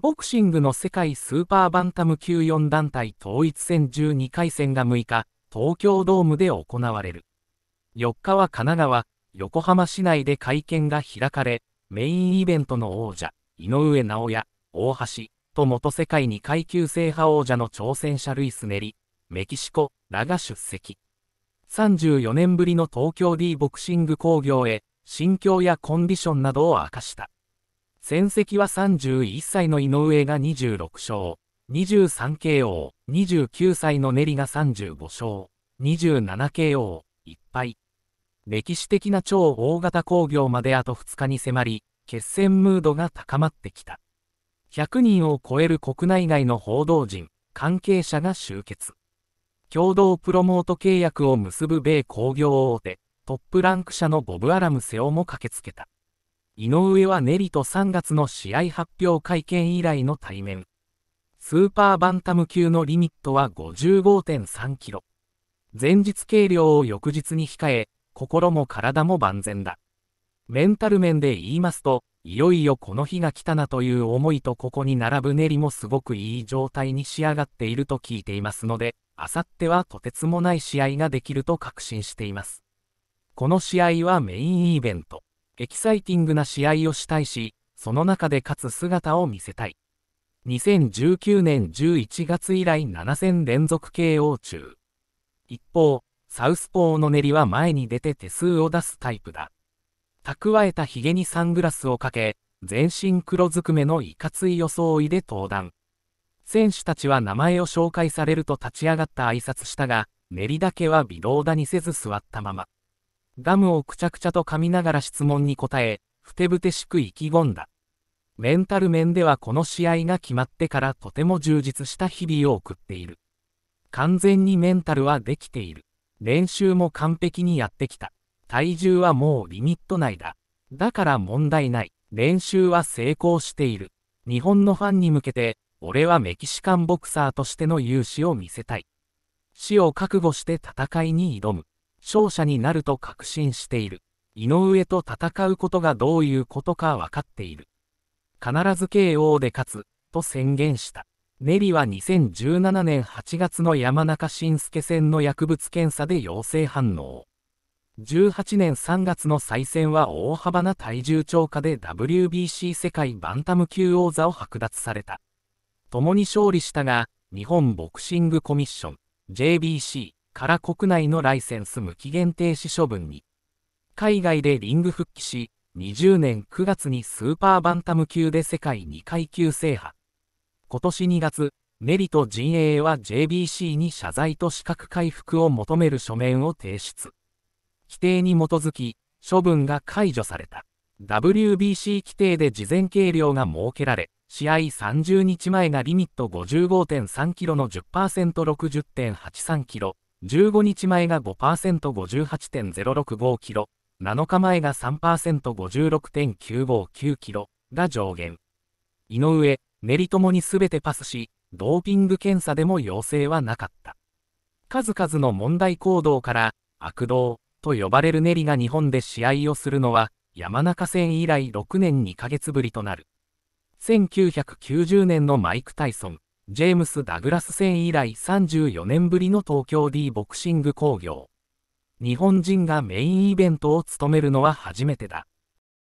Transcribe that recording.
ボクシングの世界スーパーバンタム級4団体統一戦12回戦が6日、東京ドームで行われる。4日は神奈川、横浜市内で会見が開かれ、メインイベントの王者、井上直也、大橋、と元世界2階級制覇王者の挑戦者ルイス・ネリ、メキシコらが出席。34年ぶりの東京 D ボクシング工業へ、心境やコンディションなどを明かした。戦績は31歳の井上が26勝、23KO、29歳のネリが35勝、27KO、1敗。歴史的な超大型工業まであと2日に迫り、決戦ムードが高まってきた。100人を超える国内外の報道陣、関係者が集結。共同プロモート契約を結ぶ米工業大手、トップランク社のボブ・アラムセオも駆けつけた。井上はネリと3月の試合発表会見以来の対面。スーパーバンタム級のリミットは55.3キロ。前日計量を翌日に控え、心も体も万全だ。メンタル面で言いますと、いよいよこの日が来たなという思いとここに並ぶ練りもすごくいい状態に仕上がっていると聞いていますので、あさってはとてつもない試合ができると確信しています。この試合はメインイベント。エキサイティングな試合をしたいし、その中で勝つ姿を見せたい。2019年11月以来7戦連続 KO 中。一方、サウスポーの練りは前に出て手数を出すタイプだ。蓄えたヒゲにサングラスをかけ、全身黒ずくめのいかつい装いで登壇。選手たちは名前を紹介されると立ち上がった挨拶したが、練りだけは微動だにせず座ったまま。ガムをくちゃくちゃと噛みながら質問に答え、ふてぶてしく意気込んだ。メンタル面ではこの試合が決まってからとても充実した日々を送っている。完全にメンタルはできている。練習も完璧にやってきた。体重はもうリミット内だ。だから問題ない。練習は成功している。日本のファンに向けて、俺はメキシカンボクサーとしての勇姿を見せたい。死を覚悟して戦いに挑む。勝者になると確信している。井上と戦うことがどういうことか分かっている。必ず KO で勝つ、と宣言した。ネリは2017年8月の山中伸介戦の薬物検査で陽性反応。18年3月の再戦は大幅な体重超過で WBC 世界バンタム級王座を剥奪された。共に勝利したが、日本ボクシングコミッション、JBC、から国内のライセンス無期限停止処分に。海外でリング復帰し、20年9月にスーパーバンタム級で世界2階級制覇。今年2月、ネリと陣営は JBC に謝罪と資格回復を求める書面を提出。規定に基づき、処分が解除された。WBC 規定で事前計量が設けられ、試合30日前がリミット55.3キロの 10%60.83 キロ、15日前が 5%58.065 キロ、7日前が 3%56.959 キロが上限。井上、練りともに全てパスし、ドーピング検査でも陽性はなかった。数々の問題行動から、悪道と呼ばれる練りが日本で試合をするのは、山中戦以来6年2ヶ月ぶりとなる。1990年のマイク・タイソン。ジェームス・ダグラス戦以来34年ぶりの東京 D ボクシング工業。日本人がメインイベントを務めるのは初めてだ。